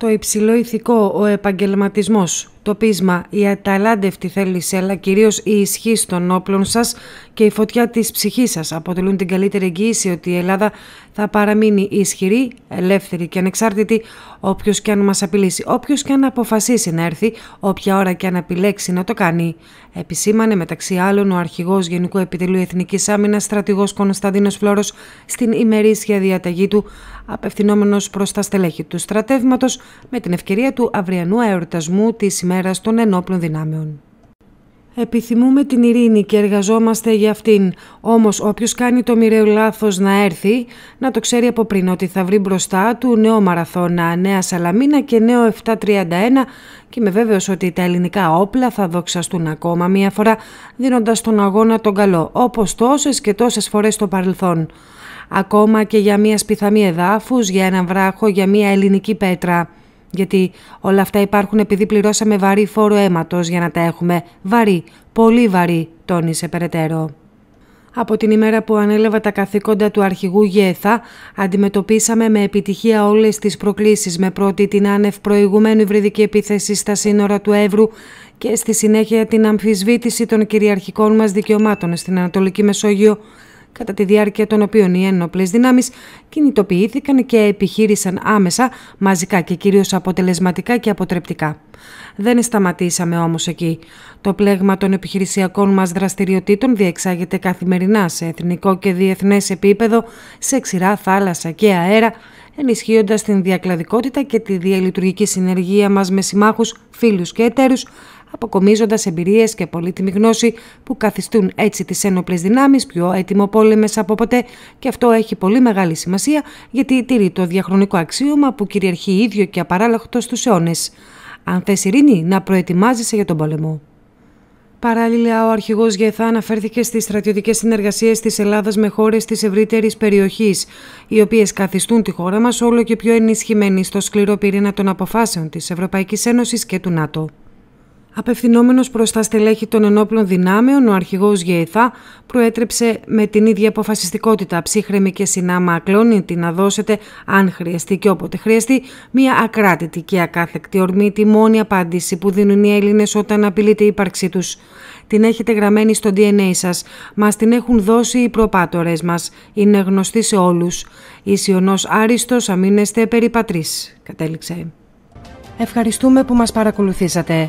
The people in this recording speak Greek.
το υψηλό ηθικό, ο επαγγελματισμός, το πείσμα, η αταλάντευτη θέληση αλλά κυρίως η ισχύ των όπλων σας και η φωτιά της ψυχής σας αποτελούν την καλύτερη εγγύηση ότι η Ελλάδα θα παραμείνει ισχυρή, ελεύθερη και ανεξάρτητη όποιος και αν μας απειλήσει, όποιος και αν αποφασίσει να έρθει, όποια ώρα και αν επιλέξει να το κάνει. Επισήμανε μεταξύ άλλων ο αρχηγός Γενικού Επιτελείου Εθνικής Άμυνας, στρατηγός Κωνσταντίνος Φλόρος, στην ημερήσια διαταγή του, απευθυνόμενος προς τα στελέχη του στρατεύματος, με την ευκαιρία του αυριανού τη της των ενόπλων δυνάμεων. Επιθυμούμε την ειρήνη και εργαζόμαστε για αυτήν, όμως όποιος κάνει το μοιραίο λάθος να έρθει, να το ξέρει από πριν ότι θα βρει μπροστά του νέο Μαραθώνα, νέα Σαλαμίνα και νέο 731 και με βέβαιος ότι τα ελληνικά όπλα θα δοξαστούν ακόμα μία φορά, δίνοντας τον αγώνα τον καλό, όπως τόσες και τόσες φορές στο παρελθόν. Ακόμα και για μία σπιθαμή εδάφους, για ένα βράχο, για μία ελληνική πέτρα. Γιατί όλα αυτά υπάρχουν επειδή πληρώσαμε βαρύ φόρο αίματος για να τα έχουμε. Βαρύ, πολύ βαρύ, τόνισε περαιτέρω. Από την ημέρα που ανέλαβα τα καθήκοντα του αρχηγού ΓΕΘΑ, αντιμετωπίσαμε με επιτυχία όλες τις προκλήσεις με πρώτη την άνευ προηγουμένου υβριδική επίθεση στα σύνορα του Εύρου και στη συνέχεια την αμφισβήτηση των κυριαρχικών μας δικαιωμάτων στην Ανατολική Μεσόγειο κατά τη διάρκεια των οποίων οι ένοπλε δυνάμεις, κινητοποιήθηκαν και επιχείρησαν άμεσα, μαζικά και κυρίως αποτελεσματικά και αποτρεπτικά. Δεν σταματήσαμε όμως εκεί. Το πλέγμα των επιχειρησιακών μας δραστηριοτήτων διεξάγεται καθημερινά σε εθνικό και διεθνές επίπεδο, σε ξηρά θάλασσα και αέρα, ενισχύοντας την διακλαδικότητα και τη διαλειτουργική συνεργία μας με συμμάχους, φίλους και εταίρους, αποκομίζοντας εμπειρίες και πολύτιμη γνώση που καθιστούν έτσι τις ένοπλες δυνάμεις πιο έτοιμο πόλεμε από ποτέ, και αυτό έχει πολύ μεγάλη σημασία γιατί τηρεί το διαχρονικό αξίωμα που κυριαρχεί ίδιο και απαράλλαχτο στους αιώνες. Αν θες ειρήνη, να προετοιμάζεσαι για τον πόλεμο. Παράλληλα, ο αρχηγός Γεθά αναφέρθηκε στις στρατιωτικές συνεργασίες της Ελλάδας με χώρες της ευρύτερης περιοχής, οι οποίες καθιστούν τη χώρα μας όλο και πιο ενισχυμένη στο σκληρό πυρήνα των αποφάσεων της Ευρωπαϊκής Ένωσης και του ΝΑΤΟ. Απευθυνόμενος προς τα στελέχη των ενόπλων δυνάμεων, ο αρχηγός Γεϊθά προέτρεψε με την ίδια αποφασιστικότητα ψύχρεμη και συνάμα ακλόνητη να δώσετε, αν χρειαστεί και όποτε χρειαστεί, μια ακράτητη και ακάθεκτη ορμή τη μόνη απάντηση που δίνουν οι Έλληνες όταν απειλείται η ύπαρξή τους. Την έχετε γραμμένη στο DNA σας. Μας την έχουν δώσει οι προπάτορες μας. Είναι γνωστή σε όλους. Ισιονός άριστος αμήνεστε περί πατρίς. Κατέληξε. Ευχαριστούμε που μας παρακολουθήσατε.